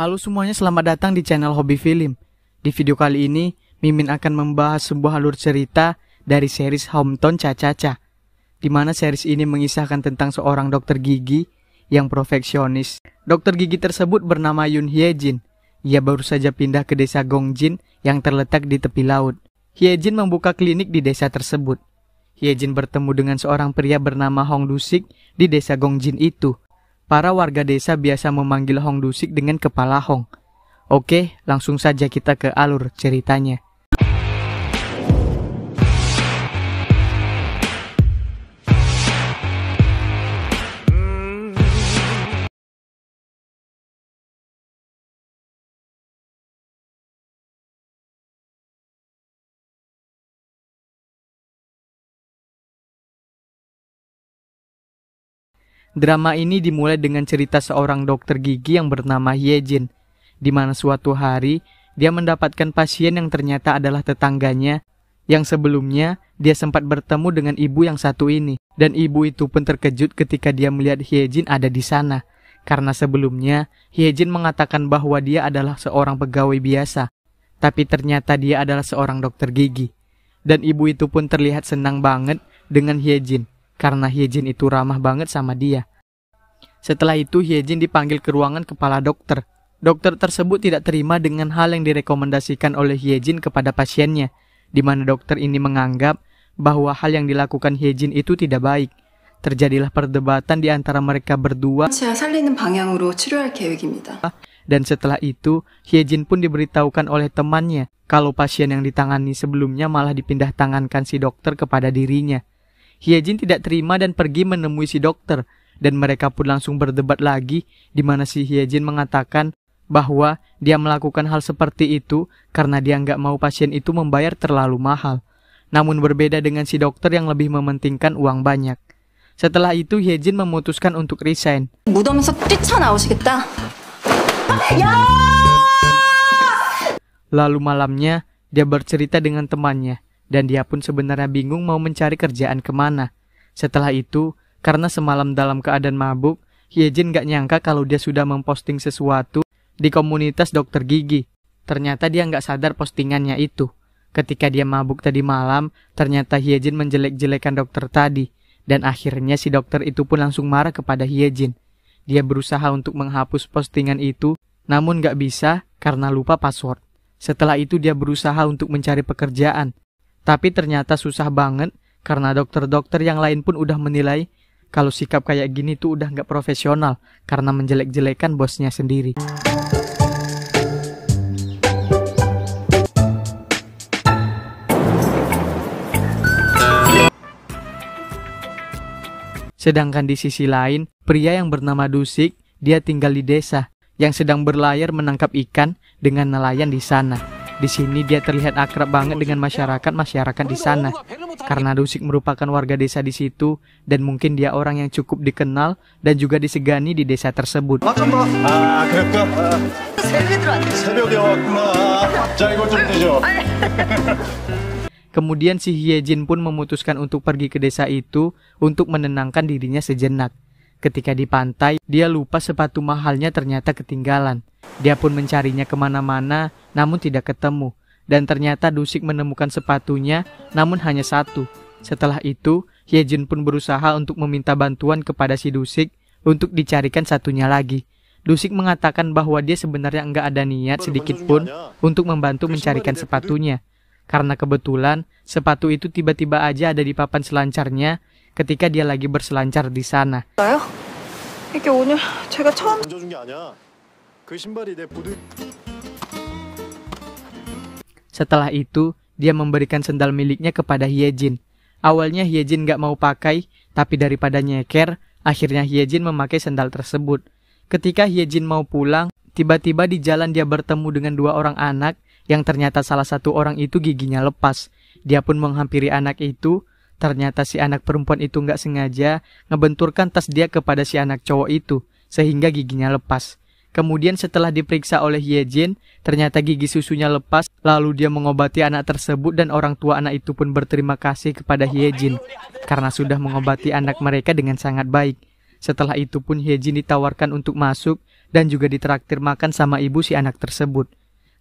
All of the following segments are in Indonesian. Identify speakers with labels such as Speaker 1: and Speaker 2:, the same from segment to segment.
Speaker 1: Halo semuanya, selamat datang di channel Hobi Film. Di video kali ini, Mimin akan membahas sebuah alur cerita dari series Hometown Cacaca, di mana series ini mengisahkan tentang seorang dokter gigi yang perfeksionis. Dokter gigi tersebut bernama Yun Hye Jin. Ia baru saja pindah ke desa Gongjin yang terletak di tepi laut. Hye Jin membuka klinik di desa tersebut. Hye Jin bertemu dengan seorang pria bernama Hong Dusik di desa Gongjin itu. Para warga desa biasa memanggil Hong Dusik dengan kepala Hong. Oke, langsung saja kita ke alur ceritanya. Drama ini dimulai dengan cerita seorang dokter gigi yang bernama Ye Jin, di mana suatu hari dia mendapatkan pasien yang ternyata adalah tetangganya yang sebelumnya dia sempat bertemu dengan ibu yang satu ini dan ibu itu pun terkejut ketika dia melihat Jin ada di sana karena sebelumnya Jin mengatakan bahwa dia adalah seorang pegawai biasa tapi ternyata dia adalah seorang dokter gigi dan ibu itu pun terlihat senang banget dengan Jin karena Hyejin itu ramah banget sama dia. Setelah itu Hyejin dipanggil ke ruangan kepala dokter. Dokter tersebut tidak terima dengan hal yang direkomendasikan oleh Hyejin kepada pasiennya, di mana dokter ini menganggap bahwa hal yang dilakukan Hyejin itu tidak baik. Terjadilah perdebatan di antara mereka berdua. Dan setelah itu, Hyejin pun diberitahukan oleh temannya kalau pasien yang ditangani sebelumnya malah dipindah tangankan si dokter kepada dirinya. Hyejin tidak terima dan pergi menemui si dokter, dan mereka pun langsung berdebat lagi, di mana si Hyejin mengatakan bahwa dia melakukan hal seperti itu karena dia nggak mau pasien itu membayar terlalu mahal. Namun berbeda dengan si dokter yang lebih mementingkan uang banyak. Setelah itu Hyejin memutuskan untuk resign. Lalu malamnya, dia bercerita dengan temannya dan dia pun sebenarnya bingung mau mencari kerjaan kemana. Setelah itu, karena semalam dalam keadaan mabuk, Hyejin gak nyangka kalau dia sudah memposting sesuatu di komunitas dokter gigi. Ternyata dia nggak sadar postingannya itu. Ketika dia mabuk tadi malam, ternyata Hyejin menjelek-jelekan dokter tadi. Dan akhirnya si dokter itu pun langsung marah kepada Hyejin. Dia berusaha untuk menghapus postingan itu, namun gak bisa karena lupa password. Setelah itu dia berusaha untuk mencari pekerjaan, tapi ternyata susah banget karena dokter-dokter yang lain pun udah menilai kalau sikap kayak gini tuh udah nggak profesional karena menjelek-jelekan bosnya sendiri. Sedangkan di sisi lain, pria yang bernama Dusik, dia tinggal di desa yang sedang berlayar menangkap ikan dengan nelayan di sana. Di sini dia terlihat akrab banget dengan masyarakat-masyarakat di sana. Karena Rusik merupakan warga desa di situ dan mungkin dia orang yang cukup dikenal dan juga disegani di desa tersebut. Kemudian si Hyejin pun memutuskan untuk pergi ke desa itu untuk menenangkan dirinya sejenak. Ketika di pantai, dia lupa sepatu mahalnya ternyata ketinggalan. Dia pun mencarinya kemana-mana, namun tidak ketemu. Dan ternyata Dusik menemukan sepatunya, namun hanya satu. Setelah itu, Hyejin pun berusaha untuk meminta bantuan kepada si Dusik untuk dicarikan satunya lagi. Dusik mengatakan bahwa dia sebenarnya enggak ada niat sedikit pun ya. untuk membantu mencarikan sepatunya. Karena kebetulan, sepatu itu tiba-tiba aja ada di papan selancarnya ketika dia lagi berselancar di sana. Setelah itu, dia memberikan sendal miliknya kepada Hyejin. Awalnya Hyejin gak mau pakai, tapi daripada nyeker, akhirnya Hyejin memakai sendal tersebut. Ketika Hyejin mau pulang, tiba-tiba di jalan dia bertemu dengan dua orang anak yang ternyata salah satu orang itu giginya lepas. Dia pun menghampiri anak itu, Ternyata si anak perempuan itu nggak sengaja ngebenturkan tas dia kepada si anak cowok itu, sehingga giginya lepas. Kemudian setelah diperiksa oleh Ye Jin, ternyata gigi susunya lepas, lalu dia mengobati anak tersebut dan orang tua anak itu pun berterima kasih kepada Ye Jin, karena sudah mengobati anak mereka dengan sangat baik. Setelah itu pun Ye Jin ditawarkan untuk masuk dan juga ditraktir makan sama ibu si anak tersebut.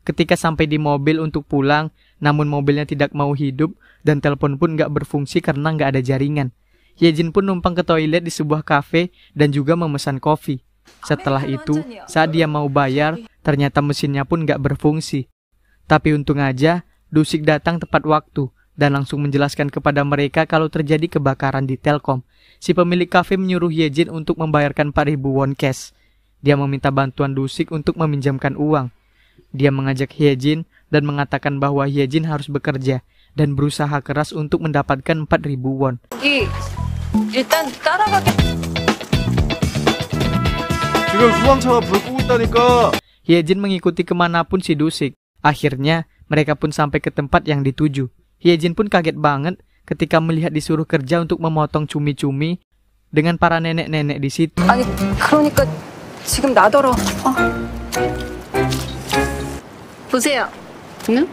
Speaker 1: Ketika sampai di mobil untuk pulang, namun mobilnya tidak mau hidup dan telepon pun nggak berfungsi karena nggak ada jaringan. Yejin pun numpang ke toilet di sebuah kafe dan juga memesan kopi. Setelah itu, saat dia mau bayar, ternyata mesinnya pun nggak berfungsi. Tapi untung aja, Dusik datang tepat waktu dan langsung menjelaskan kepada mereka kalau terjadi kebakaran di Telkom. Si pemilik kafe menyuruh Yejin untuk membayarkan 4000 won cash. Dia meminta bantuan Dusik untuk meminjamkan uang. Dia mengajak Hyejin dan mengatakan bahwa Hyejin harus bekerja dan berusaha keras untuk mendapatkan 4000 won. Hyejin mengikuti kemanapun si Dusik. Akhirnya, mereka pun sampai ke tempat yang dituju. Hyejin pun kaget banget ketika melihat disuruh kerja untuk memotong cumi-cumi dengan para nenek-nenek di situ. 보세요. 응?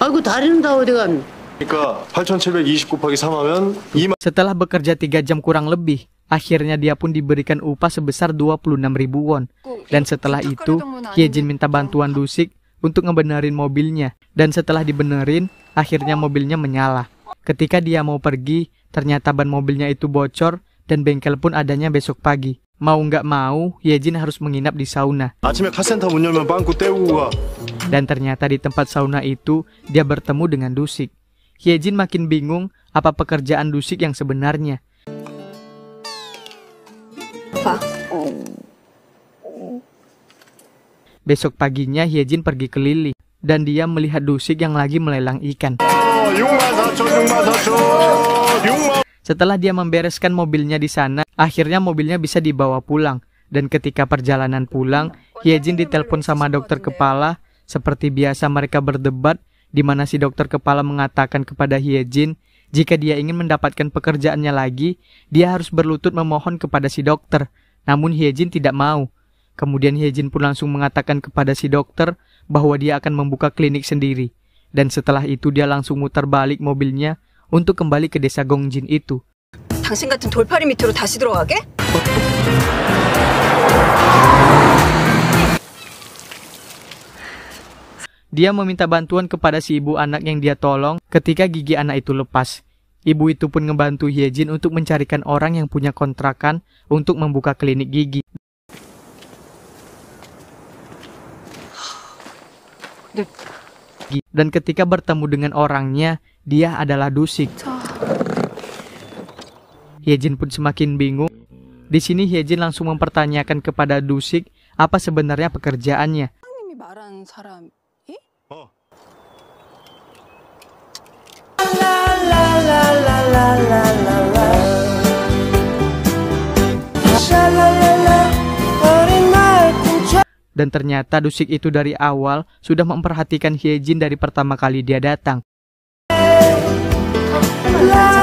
Speaker 1: 아이고 다리는 다 어디 간? 그러니까 8,720 곱하기 3하면 2만 Setelah bekerja 3 jam kurang lebih, akhirnya dia pun diberikan upah sebesar 26.000 ribu won. Dan setelah itu, Kiejin minta bantuan Dusik untuk ngebenerin mobilnya. Dan setelah dibenerin, akhirnya mobilnya menyala. Ketika dia mau pergi, ternyata ban mobilnya itu bocor dan bengkel pun adanya besok pagi. Mau nggak mau, Yejin harus menginap di sauna. Dan ternyata di tempat sauna itu, dia bertemu dengan Dusik. Yejin makin bingung apa pekerjaan Dusik yang sebenarnya. Besok paginya, Yejin pergi keliling Dan dia melihat Dusik yang lagi melelang ikan. Oh, setelah dia membereskan mobilnya di sana, akhirnya mobilnya bisa dibawa pulang. Dan ketika perjalanan pulang, Hyejin ditelepon sama dokter kepala. Seperti biasa mereka berdebat, di mana si dokter kepala mengatakan kepada Hyejin, jika dia ingin mendapatkan pekerjaannya lagi, dia harus berlutut memohon kepada si dokter. Namun Hyejin tidak mau. Kemudian Hyejin pun langsung mengatakan kepada si dokter bahwa dia akan membuka klinik sendiri. Dan setelah itu dia langsung mutar balik mobilnya untuk kembali ke desa Gongjin itu. Dia meminta bantuan kepada si ibu anak yang dia tolong ketika gigi anak itu lepas. Ibu itu pun membantu Hyejin untuk mencarikan orang yang punya kontrakan untuk membuka klinik gigi. Dan ketika bertemu dengan orangnya, dia adalah Dusik. Hyejin pun semakin bingung. Di sini Hyejin langsung mempertanyakan kepada Dusik apa sebenarnya pekerjaannya. Dan ternyata Dusik itu dari awal sudah memperhatikan Hyejin dari pertama kali dia datang. love.